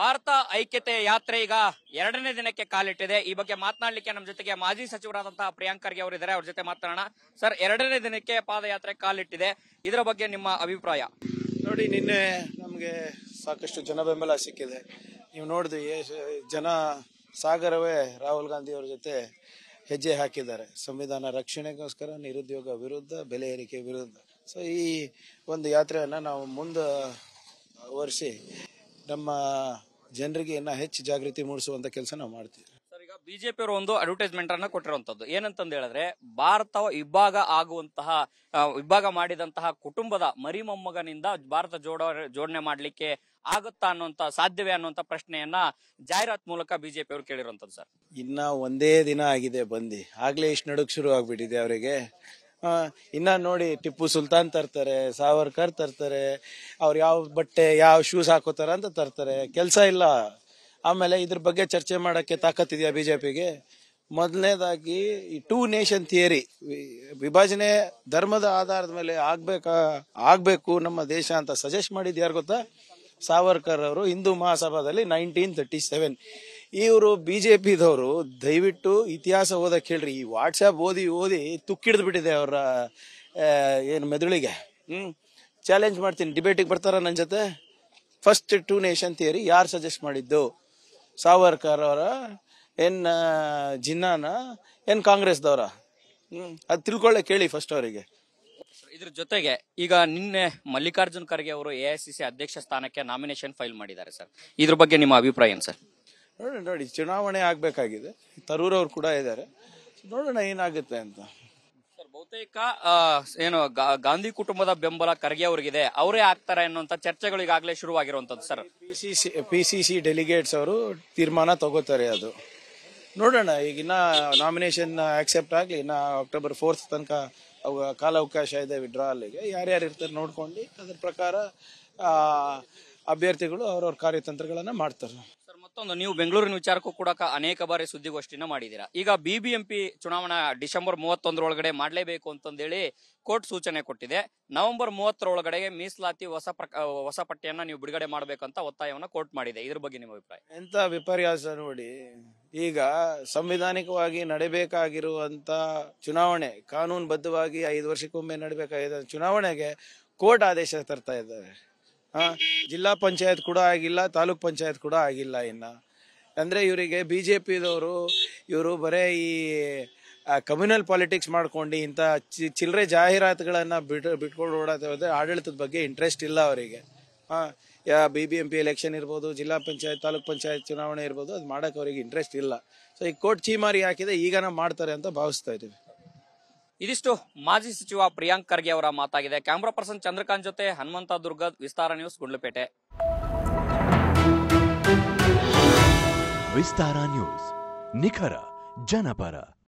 ಭಾರತ ಐಕ್ಯತೆ ಯಾತ್ರೆ ಈಗ ಎರಡನೇ ದಿನಕ್ಕೆ ಕಾಲಿಟ್ಟಿದೆ ಈ ಬಗ್ಗೆ ಮಾತನಾಡಲಿಕ್ಕೆ ನಮ್ಮ ಜೊತೆಗೆ ಮಾಜಿ ಸಚಿವರಾದಂತಹ ಪ್ರಿಯಾಂಕ್ ಖರ್ಗೆ ಇದ್ದಾರೆ ಅವ್ರ ಜೊತೆ ಮಾತನಾಡೋಣ ಸರ್ ಎರಡನೇ ದಿನಕ್ಕೆ ಪಾದಯಾತ್ರೆ ಕಾಲಿಟ್ಟಿದೆ ಇದರ ಬಗ್ಗೆ ನಿಮ್ಮ ಅಭಿಪ್ರಾಯ ನೋಡಿ ನಿನ್ನೆ ನಮಗೆ ಸಾಕಷ್ಟು ಜನ ಬೆಂಬಲ ಸಿಕ್ಕಿದೆ ನೀವು ನೋಡಿದ್ವಿ ಜನ ಸಾಗರವೇ ರಾಹುಲ್ ಗಾಂಧಿ ಅವರ ಜೊತೆ ಹೆಜ್ಜೆ ಹಾಕಿದ್ದಾರೆ ಸಂವಿಧಾನ ರಕ್ಷಣೆಗೋಸ್ಕರ ನಿರುದ್ಯೋಗ ವಿರುದ್ಧ ಬೆಲೆ ಏರಿಕೆ ವಿರುದ್ಧ ಸೊ ಈ ಒಂದು ಯಾತ್ರೆಯನ್ನು ನಾವು ಮುಂದೆ ವರ್ಷಿ ನಮ್ಮ ಜನರಿಗೆ ಇನ್ನ ಹೆಚ್ಚು ಜಾಗೃತಿ ಮೂಡಿಸುವಂತ ಕೆಲಸ ನಾವು ಮಾಡ್ತೀವಿ ಸರ್ ಈಗ ಬಿಜೆಪಿ ಅವರು ಒಂದು ಅಡ್ವರ್ಟೈಸ್ಮೆಂಟ್ ಅನ್ನ ಕೊಟ್ಟಿರುವಂತದ್ದು ಏನಂತ ಹೇಳಿದ್ರೆ ಭಾರತ ವಿಭಾಗ ಆಗುವಂತಹ ವಿಭಾಗ ಮಾಡಿದಂತಹ ಕುಟುಂಬದ ಮರಿ ಮೊಮ್ಮಗನಿಂದ ಭಾರತ ಜೋಡ ಜೋಡಣೆ ಮಾಡ್ಲಿಕ್ಕೆ ಆಗುತ್ತಾ ಅನ್ನುವಂತ ಸಾಧ್ಯವೇ ಅನ್ನುವಂತ ಪ್ರಶ್ನೆಯನ್ನ ಜಾಹೀರಾತ್ ಮೂಲಕ ಬಿಜೆಪಿ ಅವರು ಕೇಳಿರುವಂತದ್ದು ಸರ್ ಇನ್ನ ಒಂದೇ ದಿನ ಆಗಿದೆ ಬಂದಿ ಆಗ್ಲೇ ಇಷ್ಟು ನಡುಕ್ ಶುರು ಆಗ್ಬಿಟ್ಟಿದೆ ಅವರಿಗೆ ಇನ್ನ ನೋಡಿ ಟಿಪ್ಪು ಸುಲ್ತಾನ್ ತರ್ತಾರೆ ಸಾವರ್ಕರ್ ತರ್ತಾರೆ ಅವ್ರು ಯಾವ ಬಟ್ಟೆ ಯಾವ ಶೂಸ್ ಹಾಕೋತಾರ ಅಂತ ತರ್ತಾರೆ ಕೆಲಸ ಇಲ್ಲ ಆಮೇಲೆ ಇದ್ರ ಬಗ್ಗೆ ಚರ್ಚೆ ಮಾಡೋಕ್ಕೆ ತಾಕತ್ತಿದೆಯಾ ಬಿಜೆಪಿಗೆ ಮೊದಲನೇದಾಗಿ ಈ ಟೂ ನೇಷನ್ ಥಿಯರಿ ವಿಭಜನೆ ಧರ್ಮದ ಆಧಾರದ ಮೇಲೆ ಆಗ್ಬೇಕಾ ಆಗ್ಬೇಕು ನಮ್ಮ ದೇಶ ಅಂತ ಸಜೆಸ್ಟ್ ಮಾಡಿದ್ಯಾರು ಗೊತ್ತಾ ಸಾವರ್ಕರ್ ಅವರು ಹಿಂದೂ ಮಹಾಸಭಾದಲ್ಲಿ ನೈನ್ಟೀನ್ ತರ್ಟಿ ಸೆವೆನ್ ಇವರು ಬಿ ಜೆ ಪಿದವರು ದಯವಿಟ್ಟು ಇತಿಹಾಸ ಓದಕ್ಕೆ ಹೇಳ್ರಿ ಈ ವಾಟ್ಸಪ್ ಓದಿ ಓದಿ ತುಕ್ಕಿಡ್ದು ಬಿಟ್ಟಿದೆ ಅವರ ಏನು ಮೆದುಳಿಗೆ ಹ್ಞೂ ಚಾಲೆಂಜ್ ಮಾಡ್ತೀನಿ ಡಿಬೇಟಿಗೆ ಬರ್ತಾರ ನನ್ನ ಜೊತೆ ಫಸ್ಟ್ ಟೂ ನೇಷನ್ ಥಿಯರಿ ಯಾರು ಸಜೆಸ್ಟ್ ಮಾಡಿದ್ದು ಸಾವರ್ಕರ್ ಅವರ ಏನು ಜಿನ್ನಾನ ಏನು ಕಾಂಗ್ರೆಸ್ದವರ ಹ್ಞೂ ಅದು ತಿಳ್ಕೊಳ್ಳೆ ಕೇಳಿ ಫಸ್ಟ್ ಅವರಿಗೆ ಇದ್ರ ಜೊತೆಗೆ ಈಗ ನಿನ್ನೆ ಮಲ್ಲಿಕಾರ್ಜುನ್ ಖರ್ಗೆ ಅವರು ಎ ಅಧ್ಯಕ್ಷ ಸ್ಥಾನಕ್ಕೆ ನಾಮಿನೇಷನ್ ಫೈಲ್ ಮಾಡಿದ್ದಾರೆ ಸರ್ ಇದ್ರ ಬಗ್ಗೆ ನಿಮ್ಮ ಅಭಿಪ್ರಾಯ ಏನು ಸರ್ ನೋಡೋಣ ನೋಡಿ ಚುನಾವಣೆ ತರೂರ್ ಅವ್ರು ಕೂಡ ಇದ್ದಾರೆ ನೋಡೋಣ ಏನಾಗುತ್ತೆ ಅಂತ ಬಹುತೇಕ ಏನು ಗಾಂಧಿ ಕುಟುಂಬದ ಬೆಂಬಲ ಖರ್ಗೆ ಅವರಿಗಿದೆ ಅವರೇ ಆಗ್ತಾರೆ ಅನ್ನುವಂತ ಚರ್ಚೆಗಳು ಈಗಾಗಲೇ ಶುರುವಾಗಿರುವಂತದ್ದು ಸರ್ ಪಿಸಿಸಿ ಪಿಸಿಸಿ ಡೆಲಿಗೇಟ್ಸ್ ಅವರು ತೀರ್ಮಾನ ತಗೋತಾರೆ ಅದು ನೋಡೋಣ ಈಗ ಇನ್ನ ನಾಮಿನೇಷನ್ ಆಕ್ಸೆಪ್ಟ್ ಆಗಲಿ ಇನ್ನ ಅಕ್ಟೋಬರ್ ಫೋರ್ತ್ ತನಕ ಕಾಲಾವಕಾಶ ಇದೆ ವಿಡ್ರಾ ಅಲ್ಲಿಗೆ ಯಾರ್ಯಾರು ಇರ್ತಾರೆ ನೋಡ್ಕೊಂಡು ಅದ್ರ ಪ್ರಕಾರ ಅಭ್ಯರ್ಥಿಗಳು ಅವ್ರವ್ರ ಕಾರ್ಯತಂತ್ರಗಳನ್ನ ಮಾಡ್ತಾರೆ ಮತ್ತೊಂದು ನೀವು ಬೆಂಗಳೂರಿನ ವಿಚಾರಕ್ಕೂ ಕೂಡ ಅನೇಕ ಬಾರಿ ಸುದ್ದಿಗೋಷ್ಠಿನ ಮಾಡಿದ್ದೀರಾ ಈಗ ಬಿಬಿಎಂಪಿ ಚುನಾವಣಾ ಡಿಸೆಂಬರ್ ಮೂವತ್ತೊಂದರೊಳಗಡೆ ಮಾಡಲೇಬೇಕು ಅಂತಂದೇಳಿ ಕೋರ್ಟ್ ಸೂಚನೆ ಕೊಟ್ಟಿದೆ ನವೆಂಬರ್ ಮೂವತ್ತರೊಳಗಡೆಗೆ ಮೀಸಲಾತಿ ಹೊಸ ಹೊಸ ಪಟ್ಟಿಯನ್ನ ನೀವು ಬಿಡುಗಡೆ ಮಾಡಬೇಕಂತ ಒತ್ತಾಯವನ್ನ ಕೋರ್ಟ್ ಮಾಡಿದೆ ಇದ್ರ ಬಗ್ಗೆ ನಿಮ್ಮ ಅಭಿಪ್ರಾಯ ಎಂತ ವಿಪರ್ಯಾಸ ನೋಡಿ ಈಗ ಸಂವಿಧಾನಿಕವಾಗಿ ನಡೆಯಬೇಕಾಗಿರುವಂತ ಚುನಾವಣೆ ಕಾನೂನು ಬದ್ಧವಾಗಿ ಐದು ವರ್ಷಕ್ಕೊಮ್ಮೆ ನಡಬೇಕಾಗಿದೆ ಚುನಾವಣೆಗೆ ಕೋರ್ಟ್ ಆದೇಶ ತರ್ತಾ ಇದ್ದಾರೆ ಜಿಲ್ಲಾ ಪಂಚಾಯತ್ ಕೂಡ ಆಗಿಲ್ಲ ತಾಲೂಕ್ ಪಂಚಾಯತ್ ಕೂಡ ಆಗಿಲ್ಲ ಇನ್ನ ಅಂದ್ರೆ ಇವರಿಗೆ ಬಿ ಜೆ ಪಿದವರು ಇವರು ಬರೇ ಈ ಕಮ್ಯುನಲ್ ಪಾಲಿಟಿಕ್ಸ್ ಮಾಡ್ಕೊಂಡು ಇಂಥ ಚಿಲ್ಲರೆ ಜಾಹೀರಾತುಗಳನ್ನು ಬಿಟ್ ಬಿಟ್ಕೊಂಡು ಓಡಾಡ್ತಾ ಆಡಳಿತದ ಬಗ್ಗೆ ಇಂಟ್ರೆಸ್ಟ್ ಇಲ್ಲ ಅವರಿಗೆ ಯಾ B B M P election ಇರ್ಬೋದು ಜಿಲ್ಲಾ ಪಂಚಾಯತ್ ತಾಲೂಕ್ ಪಂಚಾಯತ್ ಚುನಾವಣೆ ಇರ್ಬೋದು ಅದು ಮಾಡಕ್ ಅವರಿಗೆ ಇಂಟ್ರೆಸ್ಟ್ ಇಲ್ಲ ಸೊ ಈ ಕೋರ್ಟ್ ಚೀಮಾರಿ ಹಾಕಿದೆ ಈಗ ನಾವು ಮಾಡ್ತಾರೆ ಅಂತ ಭಾವಿಸ್ತಾ ಇದ್ದೀವಿ ಇದಿಷ್ಟು ಮಾಜಿ ಸಚಿವ ಪ್ರಿಯಾಂಕ್ ಖರ್ಗೆ ಅವರ ಮಾತಾಗಿದೆ ಕ್ಯಾಮ್ರಾ ಪರ್ಸನ್ ಚಂದ್ರಕಾಂತ್ ಜೊತೆ ಹನುಮಂತ ದುರ್ಗ ವಿಸ್ತಾರ ನ್ಯೂಸ್ ಗುಂಡ್ಲುಪೇಟೆ ವಿಸ್ತಾರ ನ್ಯೂಸ್ ನಿಖರ ಜನಪರ